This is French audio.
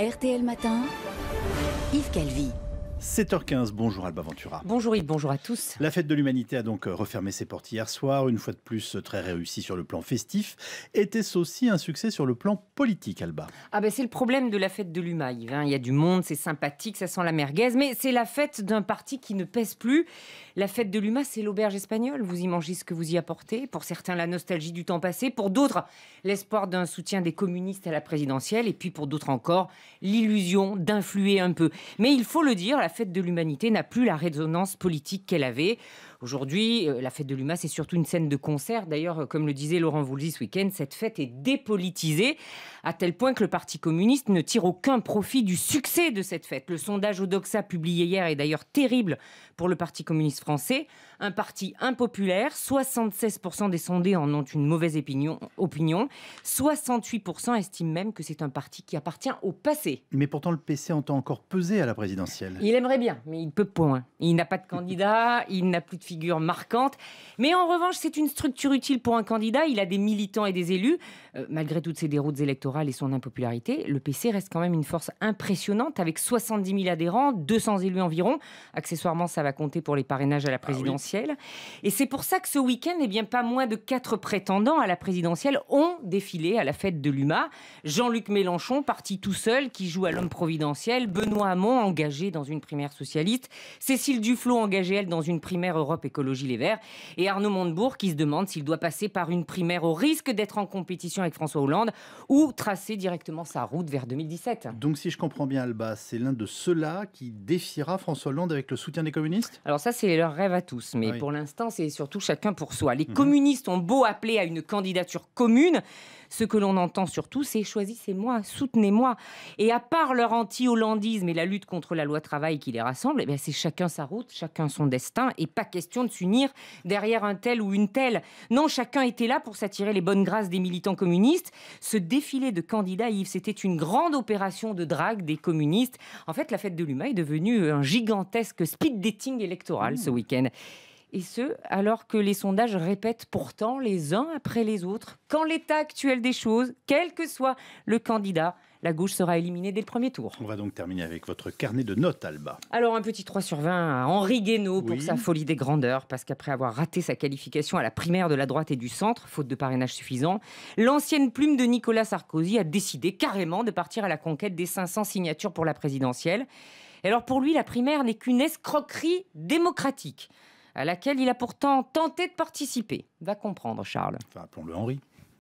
RTL Matin, Yves Calvi. 7h15, bonjour Alba Ventura. Bonjour Yves, bonjour à tous. La fête de l'humanité a donc euh, refermé ses portes hier soir, une fois de plus euh, très réussie sur le plan festif. Était-ce aussi un succès sur le plan politique, Alba Ah ben c'est le problème de la fête de l'uma hein. Il y a du monde, c'est sympathique, ça sent la merguez, mais c'est la fête d'un parti qui ne pèse plus. La fête de l'UMA, c'est l'auberge espagnole. Vous y mangez ce que vous y apportez. Pour certains, la nostalgie du temps passé. Pour d'autres, l'espoir d'un soutien des communistes à la présidentielle. Et puis pour d'autres encore, l'illusion d'influer un peu. Mais il faut le dire, la la fête de l'humanité n'a plus la résonance politique qu'elle avait. Aujourd'hui, euh, la fête de l'UMA, c'est surtout une scène de concert. D'ailleurs, euh, comme le disait Laurent Voulzy ce week-end, cette fête est dépolitisée, à tel point que le Parti communiste ne tire aucun profit du succès de cette fête. Le sondage Odoxa publié hier est d'ailleurs terrible pour le Parti communiste français. Un parti impopulaire, 76% des sondés en ont une mauvaise opinion. 68% estiment même que c'est un parti qui appartient au passé. Mais pourtant, le PC entend encore peser à la présidentielle. Il aimerait bien, mais il peut point. Il n'a pas de candidat, il n'a plus de figure marquante. Mais en revanche, c'est une structure utile pour un candidat. Il a des militants et des élus. Euh, malgré toutes ses déroutes électorales et son impopularité, le PC reste quand même une force impressionnante avec 70 000 adhérents, 200 élus environ. Accessoirement, ça va compter pour les parrainages à la ah présidentielle. Et c'est pour ça que ce week-end, eh bien, pas moins de quatre prétendants à la présidentielle ont défilé à la fête de l'UMA. Jean-Luc Mélenchon, parti tout seul, qui joue à l'homme providentiel. Benoît Hamon, engagé dans une primaire socialiste. Cécile Duflot, engagée, elle, dans une primaire européenne Écologie Les Verts, et Arnaud Montebourg qui se demande s'il doit passer par une primaire au risque d'être en compétition avec François Hollande ou tracer directement sa route vers 2017. Donc si je comprends bien Alba, c'est l'un de ceux-là qui défiera François Hollande avec le soutien des communistes Alors ça c'est leur rêve à tous, mais pour l'instant c'est surtout chacun pour soi. Les mhm. communistes ont beau appeler à une candidature commune, ce que l'on entend surtout c'est choisissez-moi, soutenez-moi. Et à part leur anti-hollandisme et la lutte contre la loi travail qui les rassemble, eh c'est chacun sa route, chacun son destin et pas question de s'unir derrière un tel ou une telle. Non, chacun était là pour s'attirer les bonnes grâces des militants communistes. Ce défilé de candidats, Yves, c'était une grande opération de drague des communistes. En fait, la fête de l'uma est devenue un gigantesque speed dating électoral ce mmh. week-end et ce, alors que les sondages répètent pourtant les uns après les autres qu'en l'état actuel des choses, quel que soit le candidat, la gauche sera éliminée dès le premier tour. On va donc terminer avec votre carnet de notes, Alba. Alors, un petit 3 sur 20 à Henri Guénaud pour sa folie des grandeurs, parce qu'après avoir raté sa qualification à la primaire de la droite et du centre, faute de parrainage suffisant, l'ancienne plume de Nicolas Sarkozy a décidé carrément de partir à la conquête des 500 signatures pour la présidentielle. Et alors, pour lui, la primaire n'est qu'une escroquerie démocratique à laquelle il a pourtant tenté de participer. Va comprendre, Charles. appelons-le Henri.